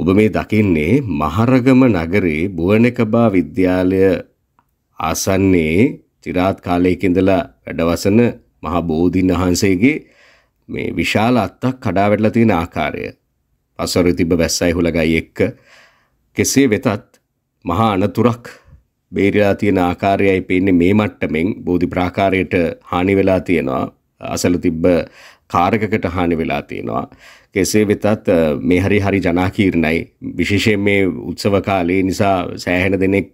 ඔබ මේ දකින්නේ මහරගම නගරේ බුවනෙකබා විද්‍යාලය ආසන්නයේ চিරාත් කාලයක ඉඳලා වැඩවසන මහ බෝධින් වහන්සේගේ මේ විශාල අත්තක් කඩා වැටලා තියෙන ආකාරය. පසරු තිබ්බ වැස්සයි හුලගයි එක්ක කෙසේ වෙතත් මහා අනතුරක් බේරිලා තියෙන ආකාරයයි පේන්නේ මේ මට්ටමින් බෝධි ප්‍රාකාරයට හානි වෙලා තියෙනවා. අසල තිබ්බ කාරකකට හානි වෙලා තියෙනවා. කෙසේ වෙතත් මේ හරි හරි ජනාකීර්ණයි විශේෂයෙන් මේ උත්සව කාලේ නිසා සෑහෙන දෙනෙක්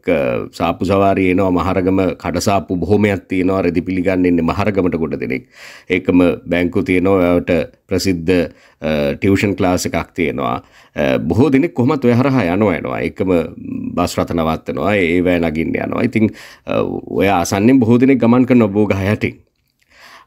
සාප්පු සවාරි එනවා මහරගම කඩසාප්පු බොහොමයක් තියෙනවා රෙදි පිළිගන්න ඉන්නේ මහරගමට ගොඩ දෙනෙක් ඒකම බැංකු තියෙනවා ඔයාලට ප්‍රසිද්ධ ටියුෂන් ක්ලාස් එකක් තියෙනවා බොහෝ දෙනෙක් කොහොමත් ඔය හරහා යනවා එනවා ඒකම බස් රථ නවත්තනවා ඒවැ නගින්න යනවා ඉතින් ඔය අසන්නෙන් බොහෝ දෙනෙක් ගමන් කරනවා බෝගහ යටින්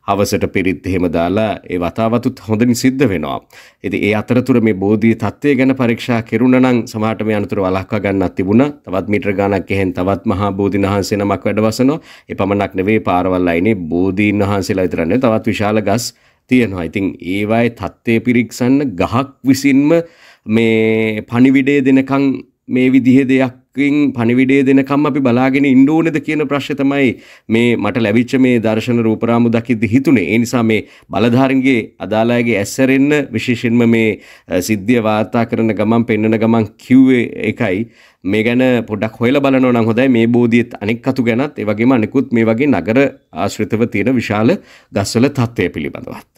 හවසට පිරිත් එහෙම දාලා ඒ වතාවතුත් හොඳින් සිද්ධ වෙනවා. ඉතින් ඒ අතරතුර මේ බෝධියේ தත්ත්වය ගැන පරීක්ෂා කෙරුණා නම් සමහරට මේ අනුතර වළක්වා ගන්නත් තිබුණා. තවත් මීටර ගාණක් එහෙන් තවත් මහා බෝධින් වහන්සේ නමක් වැඩවසනවා. ඒ පමණක් නෙවෙයි පාරවල් අයිනේ බෝධීන් වහන්සේලා විතර නෙවෙයි තවත් විශාල ගස් තියෙනවා. ඉතින් ඒවායේ தත්ත්වය පිරික්සන්න ගහක් විසින්ම මේ පණිවිඩය දෙනකන් මේ විදිහේ දෙයක් පැත්තකින් පණිවිඩය දෙනකම් අපි බලාගෙන ඉන්ඩෝනෙද කියන ප්‍රශ්ය තමයි මේ මට ලැබිච්ච මේ දර්ශන රූපරාමු දකිද්දි හිතුනේ ඒ නිසා මේ බලධාරන්ගේ අදාලායගේ ඇස්සරෙන්න විශේෂෙන්ම මේ සිද්ධිය වාර්තා කරන ගමන් පෙන්නන ගමන් කිව්වේ එකයි මේ ගැන පොඩක් හොයල බලනව නම් හොඳයි මේ බෝධියත් අනෙක් අතු ගැනත් ඒ වගේම අනිකුත් මේ වගේ නගර ආශ්‍රිතව තියෙන විශාල ගස්වල තත්ත්වය පිළිබඳවත්